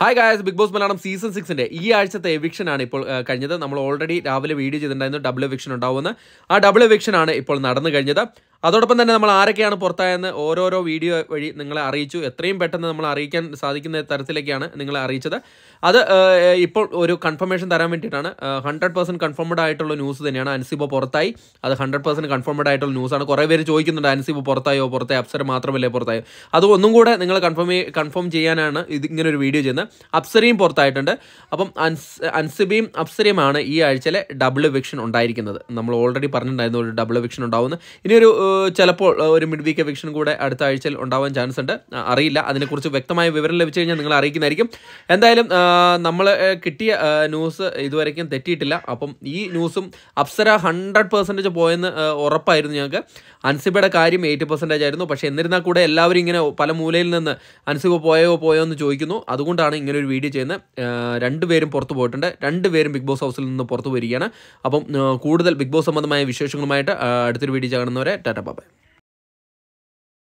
Hi guys big boss Malayalam season സിക്സിന്റെ ഈ ആഴ്ചത്തെ എവിക്ഷൻ ആണ് ഇപ്പോൾ കഴിഞ്ഞത് നമ്മൾ ഓൾറെഡി രാവിലെ വീഡിയോ ചെയ്തിട്ടുണ്ടായിരുന്നു ഡബിൾ എവിക്ഷൻ ഉണ്ടാവുമെന്ന് ആ ഡബിൾ എവിക്ഷൻ ആണ് ഇപ്പോൾ നടന്നു കഴിഞ്ഞത് അതോടൊപ്പം തന്നെ നമ്മൾ ആരൊക്കെയാണ് പുറത്തായെന്ന് ഓരോരോ വീഡിയോ വഴി നിങ്ങളെ അറിയിച്ചു എത്രയും പെട്ടെന്ന് നമ്മൾ അറിയിക്കാൻ സാധിക്കുന്ന തരത്തിലേക്കാണ് നിങ്ങളെ അറിയിച്ചത് അത് ഇപ്പോൾ ഒരു കൺഫർമേഷൻ തരാൻ വേണ്ടിയിട്ടാണ് ഹൺഡ്രഡ് പെർസെൻറ്റ് കൺഫേംഡ് ആയിട്ടുള്ള ന്യൂസ് തന്നെയാണ് അൻസിബ പുറത്തായി അത് ഹൺഡ്രഡ് പെർസെൻറ്റ് കൺഫേംഡ് ആയിട്ടുള്ള ന്യൂസാണ് കുറേ പേര് ചോദിക്കുന്നുണ്ട് അൻസിബ പുറത്തായോ പുറത്തെ അപ്സര മാത്രമല്ലേ പുറത്തായോ അത് ഒന്നും കൂടെ നിങ്ങൾ കൺഫേം കൺഫേം ചെയ്യാനാണ് ഇത് ഇങ്ങനെ ഒരു വീഡിയോ ചെയ്യുന്നത് അപ്സരയും പുറത്തായിട്ടുണ്ട് അപ്പം അൻസ് അൻസിബയും അപ്സരയുമാണ് ഈ ആഴ്ചയിലെ ഡബിൾ വിക്ഷൻ ഉണ്ടായിരിക്കുന്നത് നമ്മൾ ഓൾറെഡി പറഞ്ഞിട്ടുണ്ടായിരുന്നു ഒരു ഡബിൾ വിക്ഷൻ ഉണ്ടാവുന്നത് ഇനിയൊരു ചിലപ്പോൾ ഒരു മിഡ് വീക്ക് എവിക്ഷൻ കൂടെ അടുത്ത ആഴ്ചയിൽ ഉണ്ടാവാൻ ചാൻസ് ഉണ്ട് അറിയില്ല അതിനെക്കുറിച്ച് വ്യക്തമായ വിവരം ലഭിച്ചു കഴിഞ്ഞാൽ നിങ്ങൾ അറിയിക്കുന്നതായിരിക്കും എന്തായാലും നമ്മൾ കിട്ടിയ ന്യൂസ് ഇതുവരേക്കും തെറ്റിയിട്ടില്ല അപ്പം ഈ ന്യൂസും അപ്സര ഹൺഡ്രഡ് പെർസെൻറ്റേജ് പോയെന്ന് ഉറപ്പായിരുന്നു ഞങ്ങൾക്ക് അൻസിബയുടെ കാര്യം എയ്റ്റി പെർസെൻറ്റേജ് ആയിരുന്നു പക്ഷേ എന്നിരുന്നാൽ കൂടെ എല്ലാവരും ഇങ്ങനെ പല മൂലയിൽ നിന്ന് അൻസിബ പോയോ പോയോ എന്ന് ചോദിക്കുന്നു അതുകൊണ്ടാണ് ഇങ്ങനെ ഒരു വീഡിയോ ചെയ്യുന്നത് രണ്ടുപേരും പുറത്തു പോയിട്ടുണ്ട് രണ്ടുപേരും ബിഗ് ബോസ് ഹൗസിൽ നിന്ന് പുറത്തു വരികയാണ് അപ്പം കൂടുതൽ ബിഗ് ബോസ് സംബന്ധമായ വിശേഷങ്ങളുമായിട്ട് അടുത്തൊരു വീഡിയോ ചെയ്യണമെന്നവരെ ടാറ്റ Dadah, bye-bye.